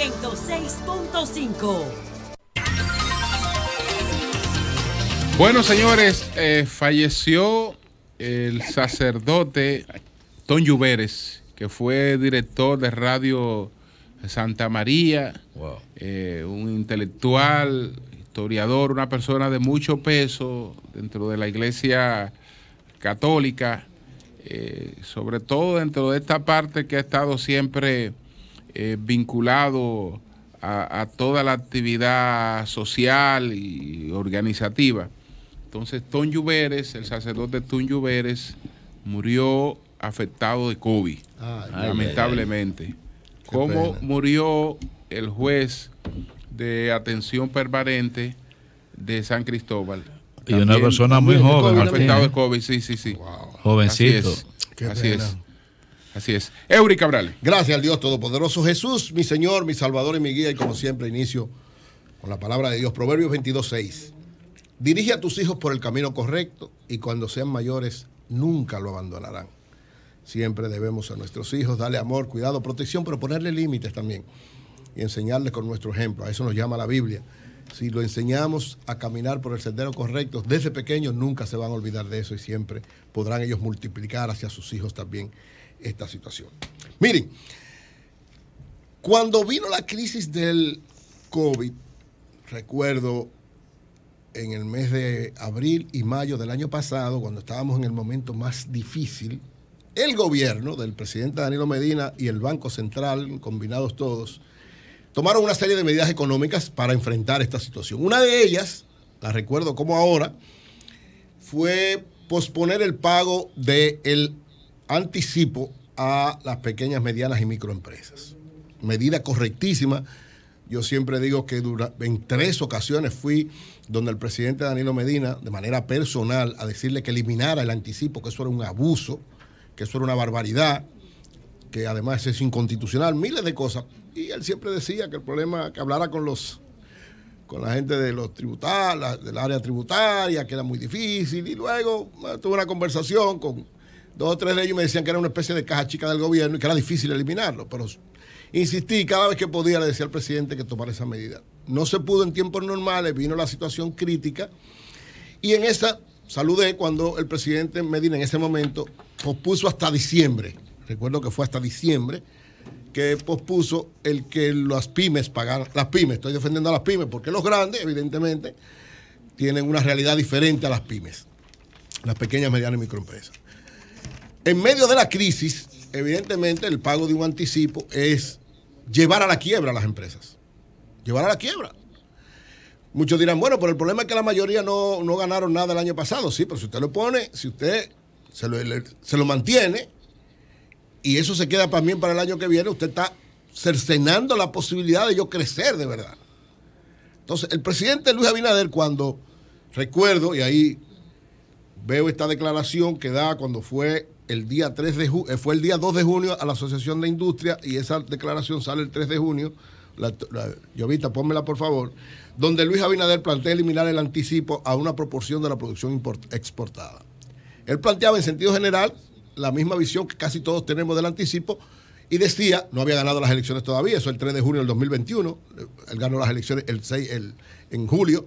106.5. Bueno, señores, eh, falleció el sacerdote Don Lluveres, que fue director de Radio Santa María, eh, un intelectual, historiador, una persona de mucho peso dentro de la iglesia católica, eh, sobre todo dentro de esta parte que ha estado siempre eh, vinculado a, toda la actividad social y organizativa. Entonces, Ton Lluveres, el sacerdote Ton Lluveres, murió afectado de COVID, lamentablemente. ¿Cómo Como murió el juez de atención permanente de San Cristóbal. Y una persona muy joven. Afectado de ¿eh? COVID, sí, sí, sí. Jovencito. Así es. Así es. Eury Cabral. Gracias al Dios Todopoderoso. Jesús, mi Señor, mi Salvador y mi guía. Y como siempre, inicio con la palabra de Dios. Proverbios 22, 6. Dirige a tus hijos por el camino correcto y cuando sean mayores nunca lo abandonarán. Siempre debemos a nuestros hijos darle amor, cuidado, protección, pero ponerle límites también y enseñarles con nuestro ejemplo. A eso nos llama la Biblia. Si lo enseñamos a caminar por el sendero correcto, desde pequeños nunca se van a olvidar de eso y siempre podrán ellos multiplicar hacia sus hijos también esta situación. Miren, cuando vino la crisis del COVID, recuerdo en el mes de abril y mayo del año pasado, cuando estábamos en el momento más difícil, el gobierno del presidente Danilo Medina y el Banco Central, combinados todos, tomaron una serie de medidas económicas para enfrentar esta situación. Una de ellas, la recuerdo como ahora, fue posponer el pago del de anticipo a las pequeñas, medianas y microempresas. Medida correctísima. Yo siempre digo que en tres ocasiones fui donde el presidente Danilo Medina, de manera personal, a decirle que eliminara el anticipo, que eso era un abuso, que eso era una barbaridad, que además es inconstitucional, miles de cosas. Y él siempre decía que el problema, que hablara con los con la gente de los tributarios, del área tributaria, que era muy difícil. Y luego ah, tuve una conversación con Dos o tres de ellos me decían que era una especie de caja chica del gobierno y que era difícil eliminarlo, pero insistí cada vez que podía, le decía al presidente que tomara esa medida. No se pudo en tiempos normales, vino la situación crítica y en esa saludé cuando el presidente Medina en ese momento pospuso hasta diciembre, recuerdo que fue hasta diciembre, que pospuso el que las pymes pagaran, las pymes, estoy defendiendo a las pymes, porque los grandes, evidentemente, tienen una realidad diferente a las pymes, las pequeñas, medianas y microempresas en medio de la crisis, evidentemente el pago de un anticipo es llevar a la quiebra a las empresas. Llevar a la quiebra. Muchos dirán, bueno, pero el problema es que la mayoría no, ganaron nada el año pasado. Sí, pero si usted lo pone, si usted se lo, se lo mantiene y eso se queda también para el año que viene, usted está cercenando la posibilidad de yo crecer de verdad. Entonces, el presidente Luis Abinader, cuando recuerdo, y ahí veo esta declaración que da cuando fue el día 3 de eh, fue el día 2 de junio a la Asociación de Industria y esa declaración sale el 3 de junio. La, Llovita, pónmela por favor, donde Luis Abinader plantea eliminar el anticipo a una proporción de la producción exportada. Él planteaba en sentido general la misma visión que casi todos tenemos del anticipo y decía, no había ganado las elecciones todavía, eso el 3 de junio del 2021, él ganó las elecciones el 6 el, en julio.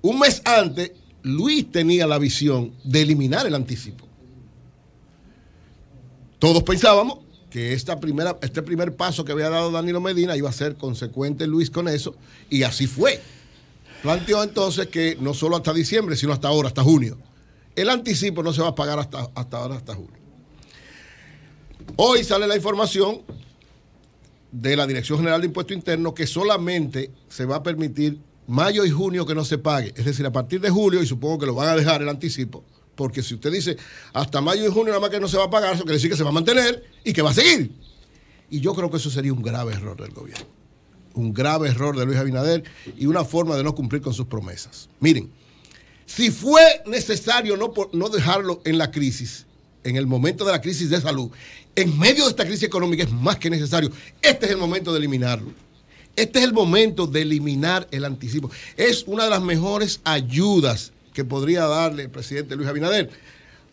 Un mes antes, Luis tenía la visión de eliminar el anticipo todos pensábamos que esta primera, este primer paso que había dado Danilo Medina iba a ser consecuente Luis con eso, y así fue. Planteó entonces que no solo hasta diciembre, sino hasta ahora, hasta junio. El anticipo no se va a pagar hasta, hasta ahora, hasta junio. Hoy sale la información de la Dirección General de Impuesto Interno que solamente se va a permitir mayo y junio que no se pague. Es decir, a partir de julio, y supongo que lo van a dejar el anticipo, porque si usted dice hasta mayo y junio nada más que no se va a pagar, eso quiere decir que se va a mantener y que va a seguir. Y yo creo que eso sería un grave error del gobierno. Un grave error de Luis Abinader y una forma de no cumplir con sus promesas. Miren, si fue necesario no, no dejarlo en la crisis, en el momento de la crisis de salud, en medio de esta crisis económica es más que necesario. Este es el momento de eliminarlo. Este es el momento de eliminar el anticipo. Es una de las mejores ayudas que podría darle el presidente Luis Abinader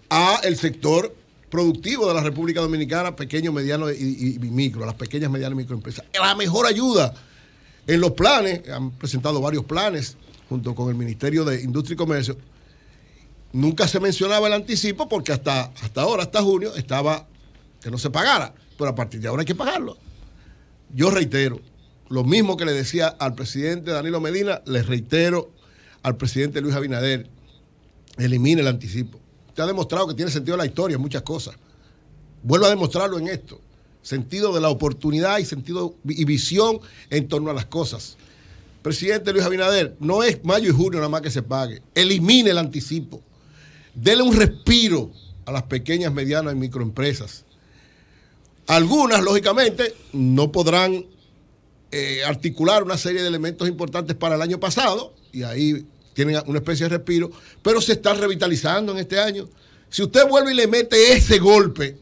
a el sector productivo de la República Dominicana, pequeño, mediano y, micro, a las pequeñas, medianas y microempresas. La mejor ayuda en los planes, han presentado varios planes junto con el Ministerio de Industria y Comercio. Nunca se mencionaba el anticipo porque hasta, hasta ahora, hasta junio, estaba que no se pagara, pero a partir de ahora hay que pagarlo. Yo reitero, lo mismo que le decía al presidente Danilo Medina, le reitero al presidente Luis Abinader, elimine el anticipo. Usted ha demostrado que tiene sentido la historia en muchas cosas. Vuelvo a demostrarlo en esto. Sentido de la oportunidad y sentido y visión en torno a las cosas. Presidente Luis Abinader, no es mayo y junio nada más que se pague. Elimine el anticipo. Dele un respiro a las pequeñas, medianas y microempresas. Algunas, lógicamente, no podrán eh, articular una serie de elementos importantes para el año pasado, y ahí tienen una especie de respiro, pero se está revitalizando en este año. Si usted vuelve y le mete ese golpe,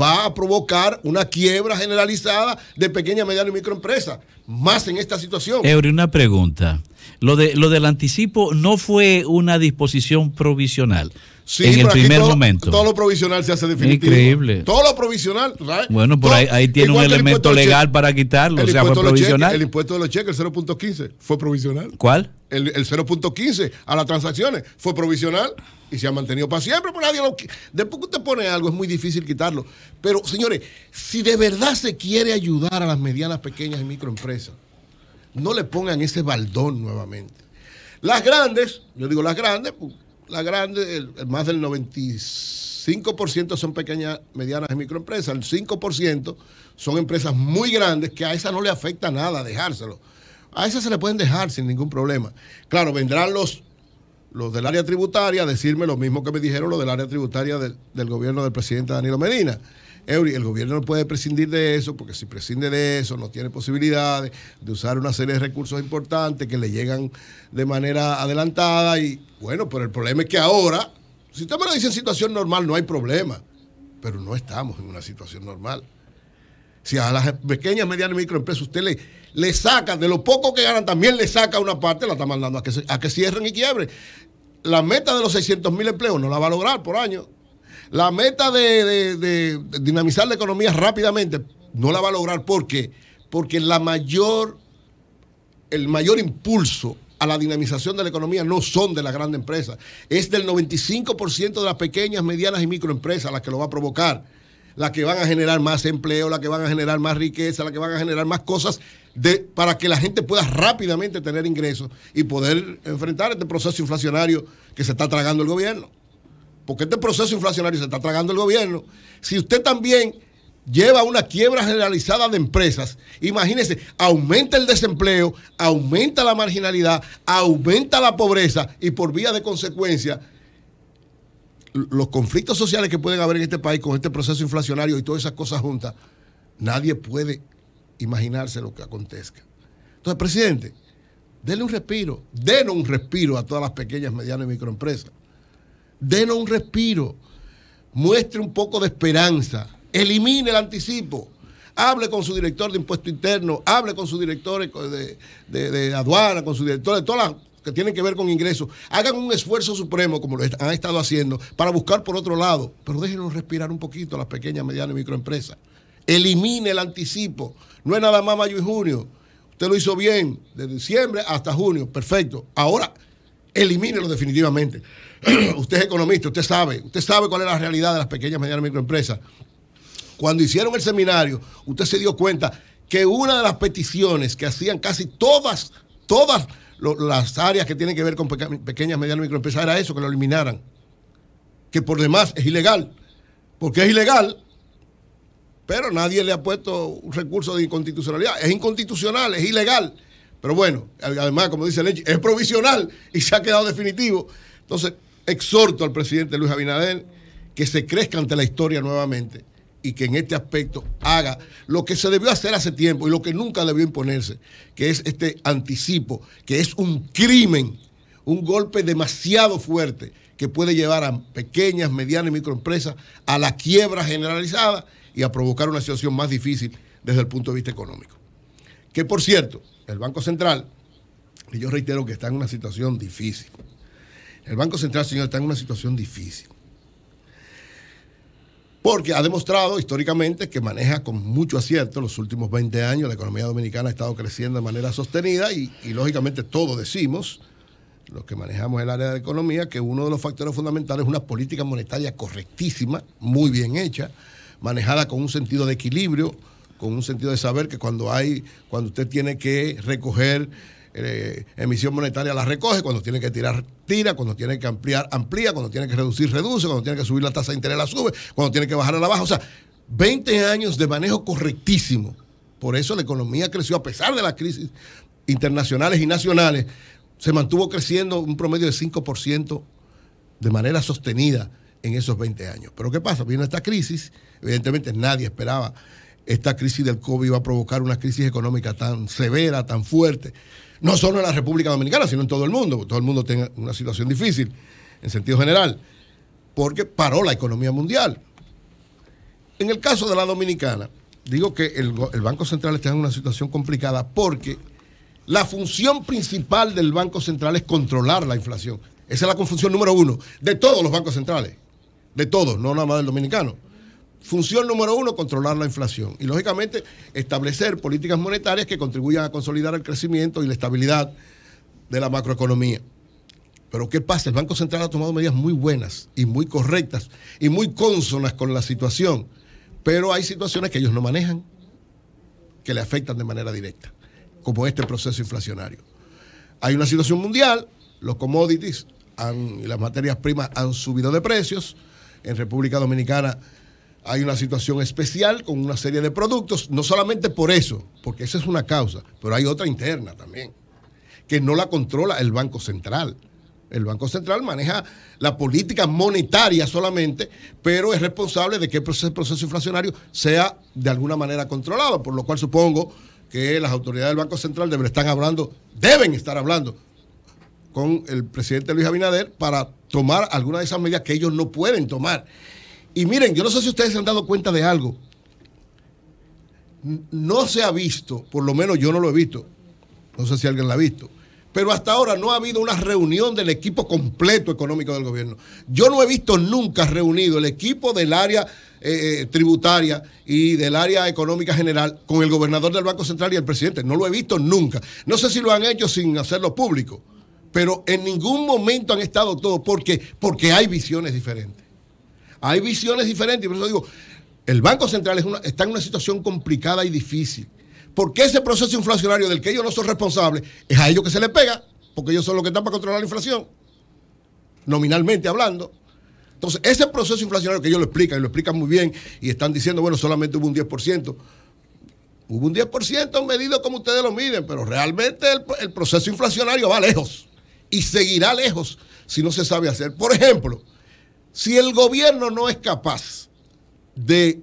va a provocar una quiebra generalizada de pequeña, mediana y microempresas más en esta situación. Eury, una pregunta. Lo, de, lo del anticipo no fue una disposición provisional. Sí, en el primer momento. Todo lo provisional se hace definitivo. Increíble. Todo lo provisional, ¿sabes? Bueno, por ahí, tiene un elemento legal para quitarlo. O sea, provisional. el impuesto de los cheques, el 0.15, fue provisional. ¿Cuál? El, 0.15 a las transacciones fue provisional y se ha mantenido para siempre, nadie lo Después que usted pone algo, es muy difícil quitarlo. Pero, señores, si de verdad se quiere ayudar a las medianas, pequeñas y microempresas, no le pongan ese baldón nuevamente. Las grandes, yo digo las grandes, las grandes, más del 95% son pequeñas, medianas y microempresas. El 5% son empresas muy grandes que a esas no le afecta nada dejárselo. A esas se le pueden dejar sin ningún problema. Claro, vendrán los, los del área tributaria a decirme lo mismo que me dijeron los del área tributaria del gobierno del presidente Danilo Medina el gobierno no puede prescindir de eso, porque si prescinde de eso, no tiene posibilidades de usar una serie de recursos importantes que le llegan de manera adelantada. Y bueno, pero el problema es que ahora, si usted me lo dice en situación normal, no hay problema. Pero no estamos en una situación normal. Si a las pequeñas, medianas y microempresas usted le, le saca, de lo poco que ganan, también le saca una parte, la está mandando a que, a que cierren y quiebren. La meta de los 600 mil empleos no la va a lograr por año la meta de, dinamizar la economía rápidamente no la va a lograr. ¿Por qué? Porque la mayor, el mayor impulso a la dinamización de la economía no son de las grandes empresas. Es del 95% de las pequeñas, medianas y microempresas las que lo va a provocar. Las que van a generar más empleo, las que van a generar más riqueza, las que van a generar más cosas de, para que la gente pueda rápidamente tener ingresos y poder enfrentar este proceso inflacionario que se está tragando el gobierno porque este proceso inflacionario se está tragando el gobierno. Si usted también lleva una quiebra generalizada de empresas, imagínese, aumenta el desempleo, aumenta la marginalidad, aumenta la pobreza y por vía de consecuencia los conflictos sociales que pueden haber en este país con este proceso inflacionario y todas esas cosas juntas, nadie puede imaginarse lo que acontezca. Entonces, presidente, denle un respiro, denle un respiro a todas las pequeñas, medianas y microempresas denos un respiro, muestre un poco de esperanza, elimine el anticipo, hable con su director de impuesto interno, hable con su director de, aduana, con su director de todas las que tienen que ver con ingresos, hagan un esfuerzo supremo, como lo han estado haciendo, para buscar por otro lado, pero déjenos respirar un poquito a las pequeñas, medianas y microempresas. Elimine el anticipo. No es nada más mayo y junio. Usted lo hizo bien, de diciembre hasta junio. Perfecto. Ahora, elimínelo definitivamente. usted es economista, usted sabe, usted sabe cuál es la realidad de las pequeñas y medianas microempresas. Cuando hicieron el seminario, usted se dio cuenta que una de las peticiones que hacían casi todas, todas las áreas que tienen que ver con pequeñas, medianas microempresas era eso, que lo eliminaran. Que por demás es ilegal. Porque es ilegal, pero nadie le ha puesto un recurso de inconstitucionalidad. Es inconstitucional, es ilegal. Pero bueno, además, como dice Lenchi, es provisional y se ha quedado definitivo. Entonces, exhorto al presidente Luis Abinader que se crezca ante la historia nuevamente y que en este aspecto haga lo que se debió hacer hace tiempo y lo que nunca debió imponerse, que es este anticipo, que es un crimen, un golpe demasiado fuerte que puede llevar a pequeñas, medianas y microempresas a la quiebra generalizada y a provocar una situación más difícil desde el punto de vista económico. Que por cierto, el Banco Central, y yo reitero que está en una situación difícil. El Banco Central, señor, está en una situación difícil. Porque ha demostrado históricamente que maneja con mucho acierto los últimos 20 años. La economía dominicana ha estado creciendo de manera sostenida y, y lógicamente todos decimos, los que manejamos el área de economía, que uno de los factores fundamentales es una política monetaria correctísima, muy bien hecha, manejada con un sentido de equilibrio, con un sentido de saber que cuando hay, cuando usted tiene que recoger eh, emisión monetaria la recoge, cuando tiene que tirar, tira, cuando tiene que ampliar, amplía, cuando tiene que reducir, reduce, cuando tiene que subir la tasa de interés la sube, cuando tiene que bajar la baja. O sea, 20 años de manejo correctísimo. Por eso la economía creció a pesar de las crisis internacionales y nacionales. Se mantuvo creciendo un promedio de 5% de manera sostenida en esos 20 años. Pero ¿qué pasa? Vino esta crisis, evidentemente nadie esperaba esta crisis del COVID va a provocar una crisis económica tan severa, tan fuerte, no solo en la República Dominicana, sino en todo el mundo, todo el mundo tiene una situación difícil en sentido general, porque paró la economía mundial. En el caso de la dominicana, digo que el, el Banco Central está en una situación complicada porque la función principal del Banco Central es controlar la inflación. Esa es la función número uno de todos los bancos centrales, de todos, no nada más del dominicano. Función número uno, controlar la inflación. Y lógicamente, establecer políticas monetarias que contribuyan a consolidar el crecimiento y la estabilidad de la macroeconomía. Pero ¿qué pasa? El Banco Central ha tomado medidas muy buenas y muy correctas y muy cónsonas con la situación. Pero hay situaciones que ellos no manejan, que le afectan de manera directa, como este proceso inflacionario. Hay una situación mundial, los commodities y las materias primas han subido de precios. En República Dominicana hay una situación especial con una serie de productos, no solamente por eso, porque esa es una causa, pero hay otra interna también, que no la controla el Banco Central. El Banco Central maneja la política monetaria solamente, pero es responsable de que el proceso, inflacionario sea de alguna manera controlado, por lo cual supongo que las autoridades del Banco Central deben estar hablando, deben estar hablando con el presidente Luis Abinader para tomar alguna de esas medidas que ellos no pueden tomar. Y miren, yo no sé si ustedes se han dado cuenta de algo. No se ha visto, por lo menos yo no lo he visto, no sé si alguien lo ha visto, pero hasta ahora no ha habido una reunión del equipo completo económico del gobierno. Yo no he visto nunca reunido el equipo del área eh, eh, tributaria y del área económica general con el gobernador del Banco Central y el presidente. No lo he visto nunca. No sé si lo han hecho sin hacerlo público, pero en ningún momento han estado todos porque, porque hay visiones diferentes. Hay visiones diferentes. Por eso digo, el Banco Central está en una situación complicada y difícil. Porque ese proceso inflacionario del que ellos no son responsables es a ellos que se les pega, porque ellos son los que están para controlar la inflación, nominalmente hablando. Entonces, ese proceso inflacionario que ellos lo explican, y lo explican muy bien, y están diciendo, bueno, solamente hubo un 10%. Hubo un 10% medido como ustedes lo miden, pero realmente el proceso inflacionario va lejos y seguirá lejos si no se sabe hacer. Por ejemplo, si el gobierno no es capaz de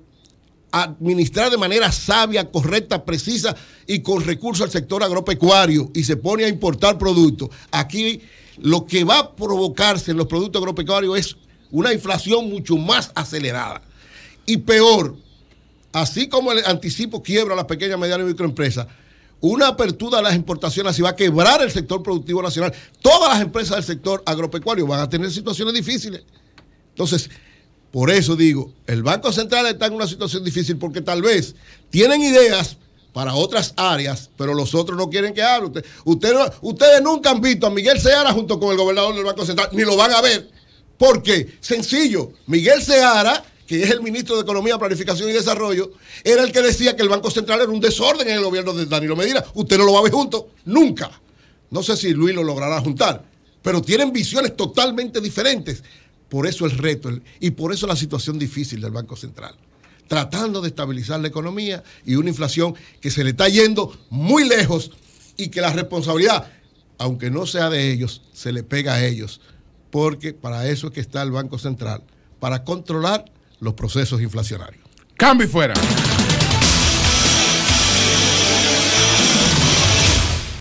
administrar de manera sabia, correcta, precisa y con recursos al sector agropecuario y se pone a importar productos, aquí lo que va a provocarse en los productos agropecuarios es una inflación mucho más acelerada. Y peor, así como el anticipo quiebra a las pequeñas, medianas y microempresas, una apertura a las importaciones así va a quebrar el sector productivo nacional. Todas las empresas del sector agropecuario van a tener situaciones difíciles. Entonces, por eso digo, el Banco Central está en una situación difícil porque tal vez tienen ideas para otras áreas, pero los otros no quieren que hable. Usted, ustedes nunca han visto a Miguel Seara junto con el gobernador del Banco Central, ni lo van a ver. ¿Por qué? Sencillo, Miguel Seara, que es el ministro de Economía, Planificación y Desarrollo, era el que decía que el Banco Central era un desorden en el gobierno de Danilo Medina. Usted no lo va a ver junto, nunca. No sé si Luis lo logrará juntar, pero tienen visiones totalmente diferentes. Por eso el reto y por eso la situación difícil del Banco Central. Tratando de estabilizar la economía y una inflación que se le está yendo muy lejos y que la responsabilidad, aunque no sea de ellos, se le pega a ellos. Porque para eso es que está el Banco Central, para controlar los procesos inflacionarios. Cambio y fuera.